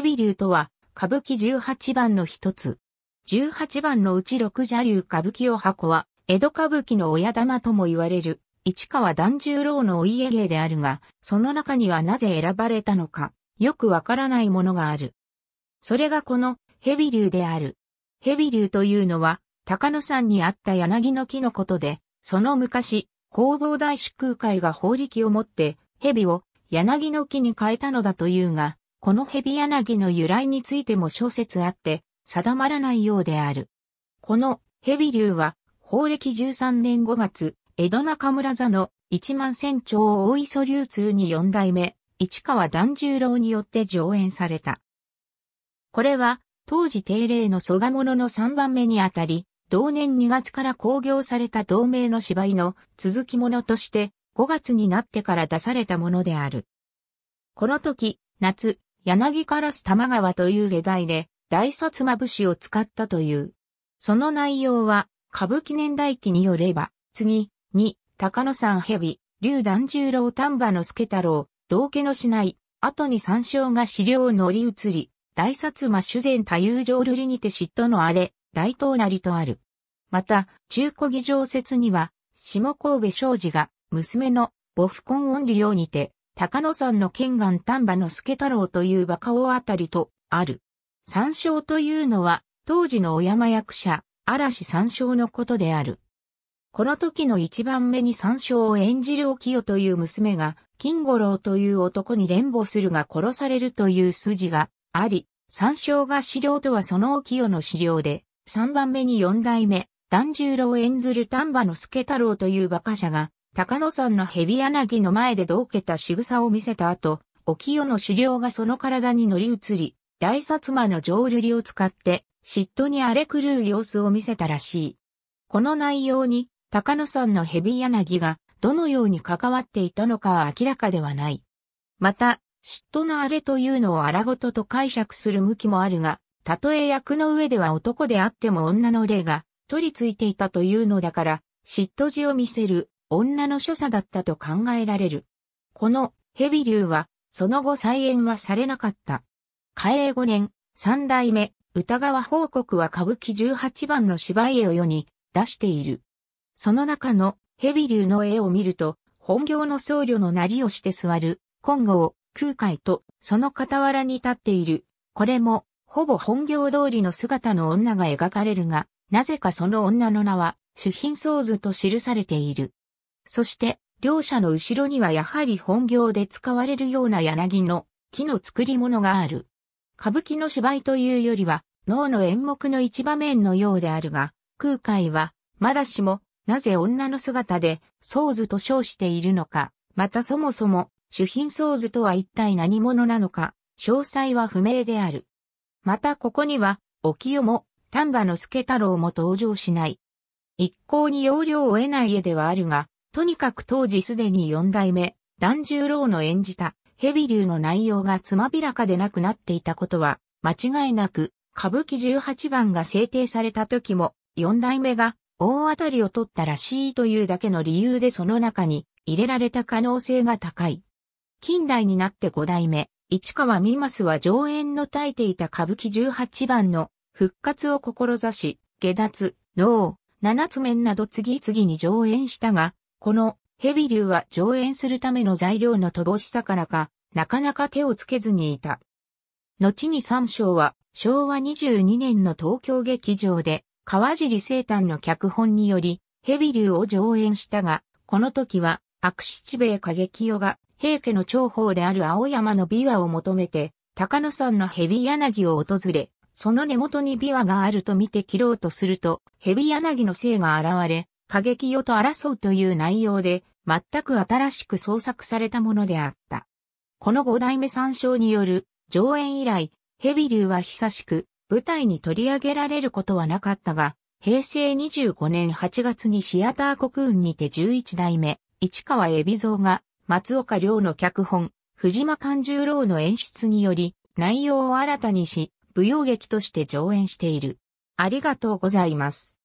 蛇竜とは、歌舞伎18番の一つ。18番のうち六蛇竜歌舞伎を箱は、江戸歌舞伎の親玉とも言われる、市川團十郎のお家芸であるが、その中にはなぜ選ばれたのか、よくわからないものがある。それがこの、蛇竜である。蛇竜というのは、高野山にあった柳の木のことで、その昔、弘法大師空海が法力を持って、蛇を柳の木に変えたのだというが、この蛇柳の由来についても小説あって定まらないようである。この蛇竜は法暦13年5月、江戸中村座の一万千丁大磯流通に四代目、市川團十郎によって上演された。これは当時定例の蘇我物の三番目にあたり、同年2月から興行された同名の芝居の続きものとして5月になってから出されたものである。この時、夏、柳からす玉川という下題で、大薩摩士を使ったという。その内容は、歌舞伎年代記によれば、次、に、高野山蛇、竜団十郎丹波の助太郎、道家のしない、後に山椒が資料を乗り移り、大薩摩主善多友城瑠璃にて嫉妬の荒れ、大東なりとある。また、中古儀常説には、下神戸商事が、娘の母父婚音利用にて、高野山の剣岸丹波の助太郎という馬鹿王あたりと、ある。山椒というのは、当時の小山役者、嵐山椒のことである。この時の一番目に山椒を演じるお清という娘が、金五郎という男に連暴するが殺されるという筋があり、山椒が資料とはそのお清の資料で、三番目に四代目、團十郎演ずる丹波の助太郎という馬鹿者が、高野山の蛇柳の前でどけた仕草を見せた後、お清の狩猟がその体に乗り移り、大薩摩の浄瑠璃を使って、嫉妬に荒れ狂う様子を見せたらしい。この内容に、高野山の蛇柳が、どのように関わっていたのかは明らかではない。また、嫉妬の荒れというのを荒ごとと解釈する向きもあるが、たとえ役の上では男であっても女の霊が取り付いていたというのだから、嫉妬時を見せる女の所作だったと考えられる。このヘビ竜は、その後再演はされなかった。嘉永5年、三代目、歌川報告は歌舞伎18番の芝居絵を世に出している。その中のヘビ竜の絵を見ると、本業の僧侶のなりをして座る、金剛、空海と、その傍らに立っている。これも、ほぼ本業通りの姿の女が描かれるが、なぜかその女の名は、主品僧図と記されている。そして、両者の後ろにはやはり本業で使われるような柳の木の作り物がある。歌舞伎の芝居というよりは、脳の演目の一場面のようであるが、空海は、まだしも、なぜ女の姿で、僧図と称しているのか、またそもそも、主品僧図とは一体何者なのか、詳細は不明である。またここには、お清も、丹波の助太郎も登場しない。一向に要領を得ない絵ではあるが、とにかく当時すでに四代目、團十郎の演じた、蛇流の内容がつまびらかでなくなっていたことは、間違いなく、歌舞伎十八番が制定された時も、四代目が大当たりを取ったらしいというだけの理由でその中に入れられた可能性が高い。近代になって五代目、市川美ますは上演の耐えていた歌舞伎十八番の復活を志し、下脱、脳、七つ面など次々に上演したが、このヘビ竜は上演するための材料の乏しさからか、なかなか手をつけずにいた。後に三章は昭和22年の東京劇場で川尻生誕の脚本によりヘビ竜を上演したが、この時は悪七兵衛過激代が平家の長宝である青山の琵琶を求めて高野山のヘビ柳を訪れ、その根元に琵琶があると見て切ろうとすると、ヘビ柳の精が現れ、過激よと争うという内容で、全く新しく創作されたものであった。この五代目参照による上演以来、ヘビ流は久しく舞台に取り上げられることはなかったが、平成25年8月にシアター国運にて11代目、市川海老蔵が松岡良の脚本、藤間勘十郎の演出により、内容を新たにし、舞踊劇として上演している。ありがとうございます。